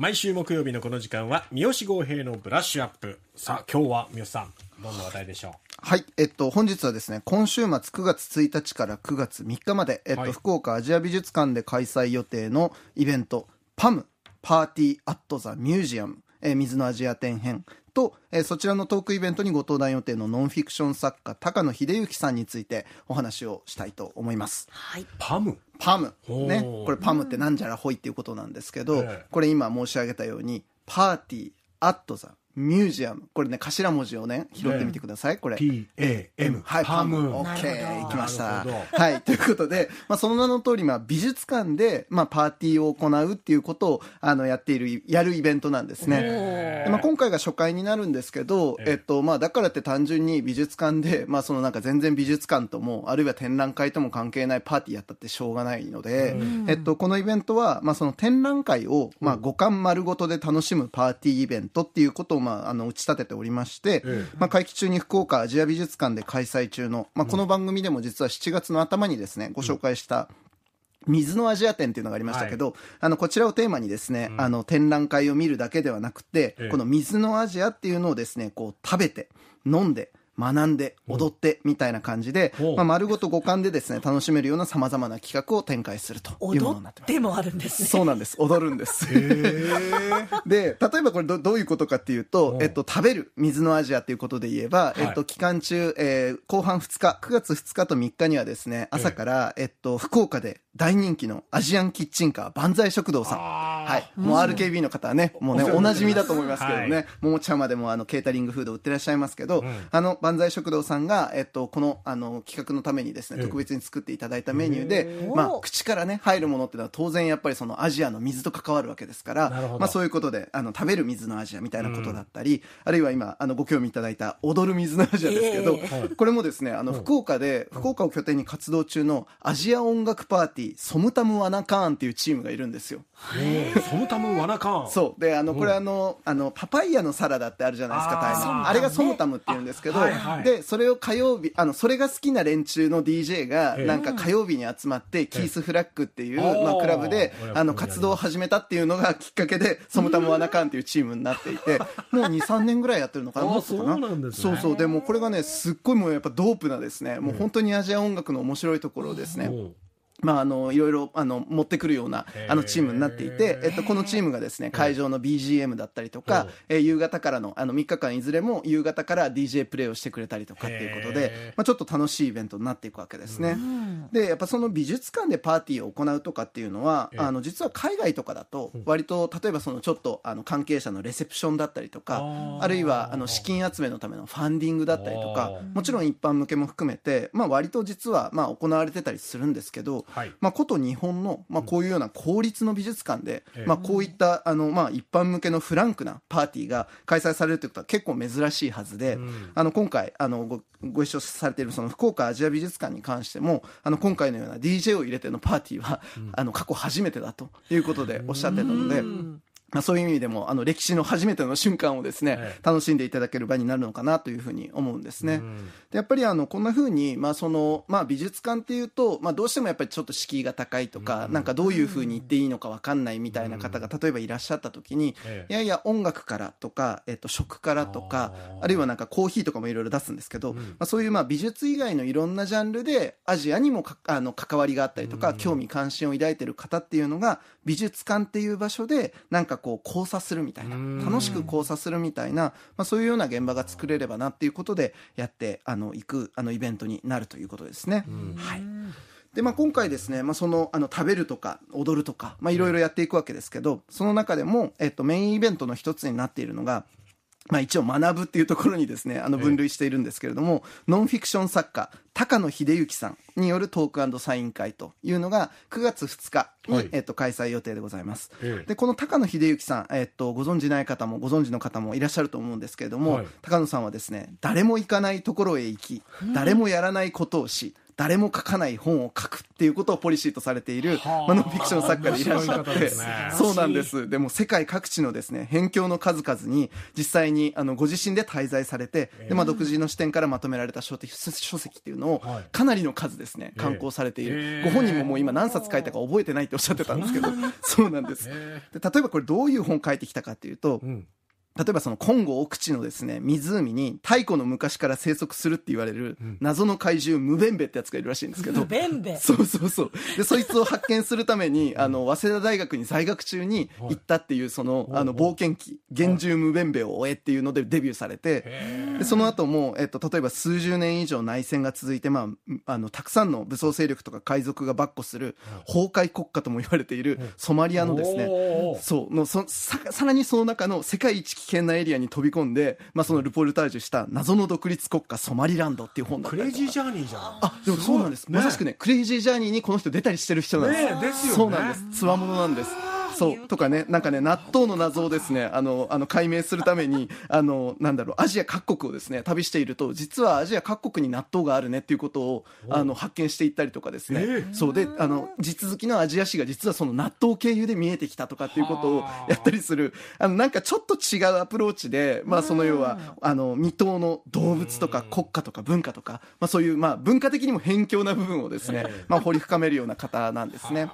毎週木曜日のこの時間は、三好豪平のブラッシュアップ。さあ、今日は三好さん、どんな話題でしょうはい、えっと、本日はですね、今週末9月1日から9月3日まで、えっと、はい、福岡アジア美術館で開催予定のイベント、パム、パーティーアットザミュージアム。えー、水のアジア展編と、えー、そちらのトークイベントにご登壇予定のノンフィクション作家高野秀幸さんについてお話をしたいと思います。はい、パムパム、ね、これパムってなんじゃらほいっていうことなんですけど、これ今申し上げたようにパーティーアットザミュージアム。これね、頭文字をね、拾ってみてください。これ。PAM。はい、パム。オッケー、きました。はい、ということで、まあ、その名の通り、まあ、美術館で、まあ、パーティーを行うっていうことを、あの、やっている、やるイベントなんですね。まあ、今回が初回になるんですけど、えっと、まあ、だからって単純に美術館で、まあ、そのなんか全然美術館とも、あるいは展覧会とも関係ないパーティーやったってしょうがないので、えっと、このイベントは、まあ、その展覧会を、まあ、五感丸ごとで楽しむパーティーイベントっていうことを、まああ、の打ち立てておりまして、ええ、まあ、会期中に福岡アジア美術館で開催中の、まあ、この番組でも実は7月の頭にですね、ご紹介した、水のアジア展っていうのがありましたけど、はい、あの、こちらをテーマにですね、うん、あの、展覧会を見るだけではなくて、え、この水のアジアっていうのをですね、こう、食べて、飲んで、学んで、踊って、みたいな感じで、まあ、丸ごと五感でですね、楽しめるようなさまざまな企画を展開するというものになってます。踊もあるんです、ね、そうなんです。踊るんです。で、例えばこれどどういうことかっていうと、えっと、食べる、水のアジアということで言えば、えっと、期間中、えー、後半2日、9月2日と3日にはですね、朝から、えっと、福岡で大人気のアジアンキッチンカー万歳食堂さん。はい。もう RKB の方はね、もうね、おなじみだと思いますけどね、ももちゃまでもあの、ケータリングフード売ってらっしゃいますけど、あの、万歳食堂さんが、えっと、この、あの、企画のためにですね、特別に作っていただいたメニューで、まあ、口からね、入るものっていうのは当然やっぱりそのアジアの水と関わるわけですから、まあそういうことで、あの、食べる水のアジアみたいなことだったり、あるいは今、あの、ご興味いただいた踊る水のアジアですけど、これもですね、あの、福岡で、福岡を拠点に活動中のアジア音楽パーティー、ソムタムワナカーンっていうチームがいるんですよ。ソムタムワナカンそうであのこれあのあのパパイヤのサラダってあるじゃないですかタイのあれがソムタムっていうんですけど、でそれを火曜日あのそれが好きな連中の DJ がなんか火曜日に集まってキースフラッグっていう、まあ、クラブであの活動を始めたっていうのがきっかけでソムタムワナカンっていうチームになっていてもう23年ぐらいやってるのかなかなそうなんです、ね、そうそうでもこれがねすっごいもうやっぱドープなですねもう本当にアジア音楽の面白いところですね。まあ、あのいろいろあの持ってくるようなあのチームになっていて、えっと、このチームがですね会場の BGM だったりとか、え夕方からのあの3日間いずれも夕方から DJ プレイをしてくれたりとかっていうことで、まあ、ちょっと楽しいイベントになっていくわけですね。でやっぱその美術館でパーティーを行うとかっていうのはあの実は海外とかだと割と例えばそのちょっとあの関係者のレセプションだったりとかあるいはあの資金集めのためのファンディングだったりとかもちろん一般向けも含めて、まあ、割と実はまあ行われてたりするんですけど。はい、まあ、こと日本の、まあ、こういうような公立の美術館で、うん、まあ、こういったあの、まあ、一般向けのフランクなパーティーが開催されるということは結構珍しいはずで、うん、あの今回あのごご一緒されているその福岡アジア美術館に関してもあの今回のような DJ を入れてのパーティーは、あの過去初めてだということでおっしゃってたので。うんまあ、そういう意味でもあの歴史の初めての瞬間をですね、はい、楽しんでいただける場になるのかなというふうに思うんですね。でやっぱりあのこんなふうに、まあそのまあ、美術館っていうと、まあ、どうしてもやっぱりちょっと敷居が高いとか、うなんかどういうふうに言っていいのか分かんないみたいな方が例えばいらっしゃった時に、いやいや音楽からとか、えっと、食からとかあるいはなんかコーヒーとかもいろいろ出すんですけど、まあ、そういうまあ美術以外のいろんなジャンルでアジアにもあの関わりがあったりとか、興味関心を抱いてる方っていうのが美術館っていう場所でなんかこう交差するみたいな、楽しく交差するみたいな、まあ、そういうような現場が作れればなっていうことでやってあのいくあのイベントになるということですね。はい。で、まあ、今回ですね、まあ、その、あの、食べるとか、踊るとか、まいろいろやっていくわけですけど、その中でも、えっと、メインイベントの一つになっているのが、まあ、一応学ぶっていうところにですねあの分類しているんですけれども、えー、ノンフィクション作家高野秀幸さんによるトークサイン会というのが9月2日に、はい、えっと、開催予定でございます、えー、でこの高野秀幸さん、えっと、ご存じない方もご存知の方もいらっしゃると思うんですけれども、はい、高野さんはですね誰も行かないところへ行き誰もやらないことをし誰も書かない本を書くっていうことをポリシーとされている、あ、ノンフィクション作家でいらっしゃって、ね、そうなんです。でも世界各地のですね、辺境の数々に実際にあのご自身で滞在されて、でまあ、独自の視点からまとめられた書書籍っていうのをかなりの数ですね、刊行されている。ご本人ももう今何冊書いたか覚えてないっておっしゃってたんですけど、そうなんです。で例えばこれどういう本書いてきたかっていうと、うん例えばそのコンゴ奥地のですね湖に太古の昔から生息するって言われる謎の怪獣ムベンベってやつがいるらしいんですけどムベンベ そうそうそうでそいつを発見するためにあの早稲田大学に在学中に行ったっていうその,、あの冒険記「幻獣ムベンベを追え」っていうのでデビューされてでその後もえっと例えば数十年以上内戦が続いて、まあ、あのたくさんの武装勢力とか海賊が跋扈する崩壊国家とも言われているソマリアのですねそうのそささらにその中の世界一危険なエリアに飛び込んで、まあ、そのルポルタージュした謎の独立国家ソマリランドっていう本だったクレイジージャーニーじゃんあでもそうなんです、ね、まさしくねクレイジージャーニーにこの人出たりしてる人なんです、ね、ですよねそうなんですつわものなんですそうとかねなんかね納豆の謎をですねあのあの解明するためにあのなんだろうアジア各国をですね旅していると実はアジア各国に納豆があるねっていうことをあの発見していったりとかですね、えー、そうであの地続きのアジア史が実はその納豆経由で見えてきたとかっていうことをやったりするあのなんかちょっと違うアプローチで、まあ、その要はあの未踏の動物とか国家とか文化とか、まあ、そういう、まあ、文化的にも偏境な部分をですね、まあ、掘り深めるような方なんですね。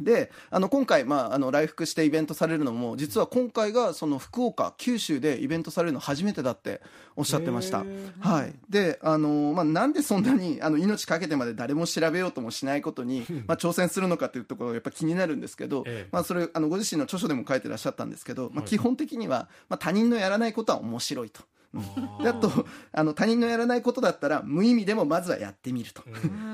であの今回、まあ、あの来福してイベントされるのも実は今回がその福岡九州でイベントされるの初めてだっておっしゃってました、はい、であの、まあ、なんでそんなにあの命かけてまで誰も調べようともしないことに、まあ、挑戦するのかっていうところがやっぱ気になるんですけど、まあ、それあのご自身の著書でも書いてらっしゃったんですけど、まあ、基本的には、まあ、他人のやらないことは面白いと。あとあの他人のやらないことだったら無意味でもまずはやってみると、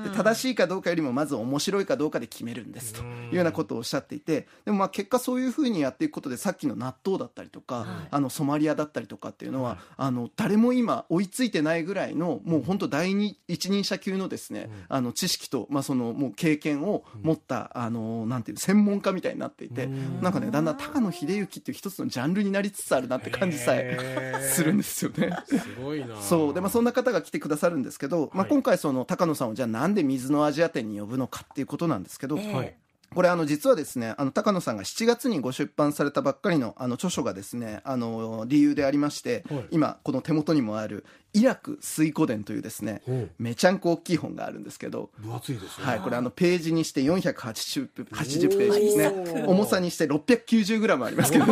で正しいかどうかよりもまず面白いかどうかで決めるんですというようなことをおっしゃっていてでもまあ結果そういうふうにやっていくことでさっきの納豆だったりとか、あのソマリアだったりとかっていうのは、あの誰も今追いついてないぐらいのもう本当第二一人者級のですね、あの知識と、まあ、そのもう経験を持った、あのなんていう専門家みたいになっていて、なんかねだんだん高野秀幸っていう一つのジャンルになりつつあるなって感じさえするんですよ。よね。すごいな。そう。で、まあそんな方が来てくださるんですけど、はい、まあ今回その高野さんをじゃあなんで水のアジア店に呼ぶのかっていうことなんですけど、はい。これあの実はですねあの高野さんが7月にご出版されたばっかりのあの著書がですねあの理由でありまして、はい、今この手元にもある「イラク水湖伝」というですね、めちゃんこ大きい本があるんですけど分厚いですね、はい、これあのページにして480ページですね重さにして 690g ありますけど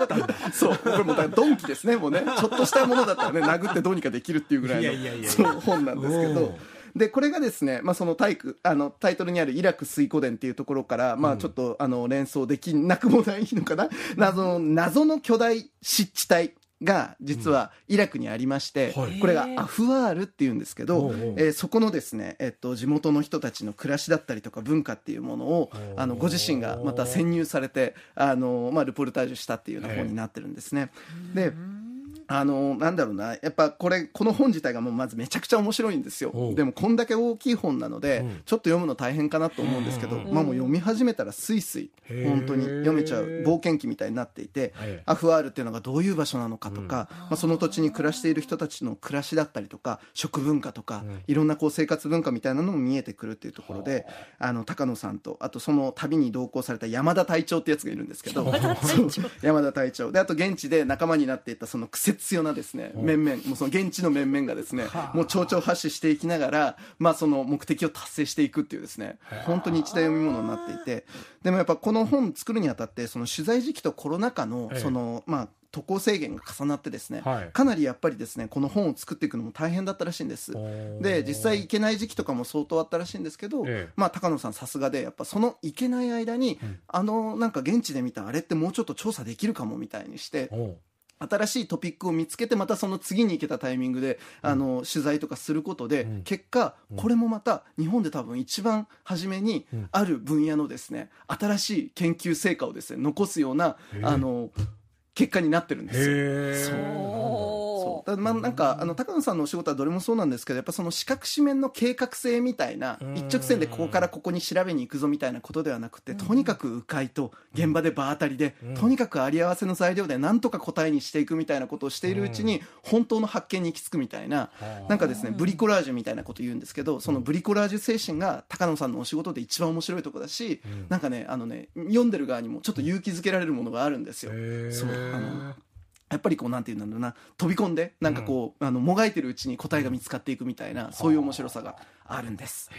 そうこれもうドンキですねもうねちょっとしたものだったらね殴ってどうにかできるっていうぐらいの本なんですけど。で、これがですね、まあ、そのタイあのタイトルにあるイラク水湖伝っていうところから、まあ、ちょっと、あの連想できなくもないのかな、謎の謎の巨大湿地帯が実はイラクにありまして、うんこれがアフワールっていうんですけど、えー、そこのですね、えっと、地元の人たちの暮らしだったりとか文化っていうものをあのご自身がまた潜入されてあの、まあ、ルポルタージュしたっていうような本になってるんですね。で、うんあのなんだろうなやっぱこれこの本自体がもうまずめちゃくちゃ面白いんですよでもこんだけ大きい本なので、うん、ちょっと読むの大変かなと思うんですけど、まあもう読み始めたらスイスイ本当に読めちゃう冒険記みたいになっていて、アフアールっていうのがどういう場所なのかとか、うん、まあ、その土地に暮らしている人たちの暮らしだったりとか食文化とか、うん、いろんなこう生活文化みたいなのも見えてくるっていうところで、あの高野さんとあとその旅に同行された山田隊長ってやつがいるんですけど山田隊長であと現地で仲間になっていたその癖絶なですね、面々、もうその現地の面々がですね、もう超々発信していきながら、まあその目的を達成していくっていうですね、本当に一大読み物になっていて、でもやっぱこの本作るにあたって、その取材時期とコロナ禍の、その、まあ、渡航制限が重なってですね、はい、かなりやっぱりですねこの本を作っていくのも大変だったらしいんですで実際行けない時期とかも相当あったらしいんですけど、ええ、まあ高野さんさすがでやっぱその行けない間に、うん、あのなんか現地で見たあれってもうちょっと調査できるかもみたいにして新しいトピックを見つけてまたその次に行けたタイミングで、あの取材とかすることで、結果これもまた日本で多分一番初めにある分野のですね新しい研究成果をですね残すようなあの結果になってるんですよ。そうまあ、なんか、あの、高野さんのお仕事はどれもそうなんですけど、やっぱその四角四面の計画性みたいな、一直線でここからここに調べに行くぞみたいなことではなくて、とにかく迂回と現場で場当たりで、とにかくあり合わせの材料でなんとか答えにしていくみたいなことをしているうちに、本当の発見に行き着くみたいな、なんかですね、ブリコラージュみたいなこと言うんですけど、そのブリコラージュ精神が高野さんのお仕事で一番面白いとこだし、なんかね、あのね、読んでる側にもちょっと勇気づけられるものがあるんですよ。そう。あのやっぱりこうなんていうんだろうな飛び込んでなんかこう、うん、あのもがいてるうちに答えが見つかっていくみたいな、うん、そういう面白さがあるんです。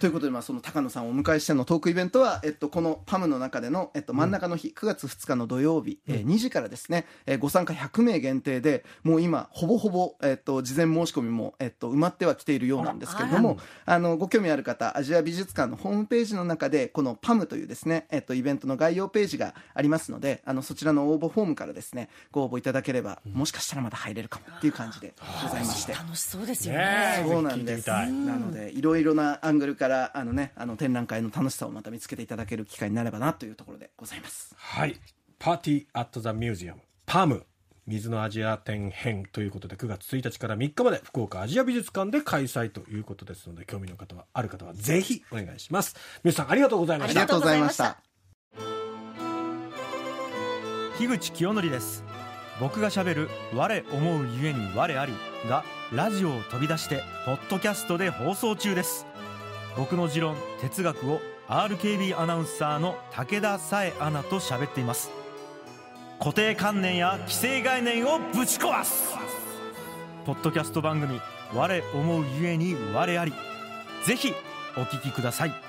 ということで、まあ、その高野さんをお迎えしてのトークイベントは、えっと、このパムの中での、えっと、真ん中の日、うん、9月2日の土曜日、えー、2時からですね、えー、ご参加100名限定でもう今ほぼほぼ、えっと、事前申し込みも、えっと、埋まってはきているようなんですけれどもあのご興味ある方アジア美術館のホームページの中でこのパムというですね、えっと、イベントの概要ページがありますのであのそちらの応募フォームからですねご応募ただければ、もしかしたらまた入れるかもっていう感じでございまして。楽しそうですよね。そうなんです。なので、いろいろなアングルから、あのね、あの展覧会の楽しさをまた見つけていただける機会になればなというところでございます。はい。パーティーアットザミュージアム、パーム。水のアジア展編ということで9月1日から3日まで福岡アジア美術館で開催ということですので興味の方はある方はぜひお願いします皆さんありがとうございましたありがとうございました樋口清則です僕がしゃべる「我思うゆえに我あり」がラジオを飛び出してポッドキャストで放送中です僕の持論哲学を RKB アナウンサーの武田紗恵アナと喋っています固定観念や既成概念をぶち壊すポッドキャスト番組「我思うゆえに我あり」ぜひお聞きください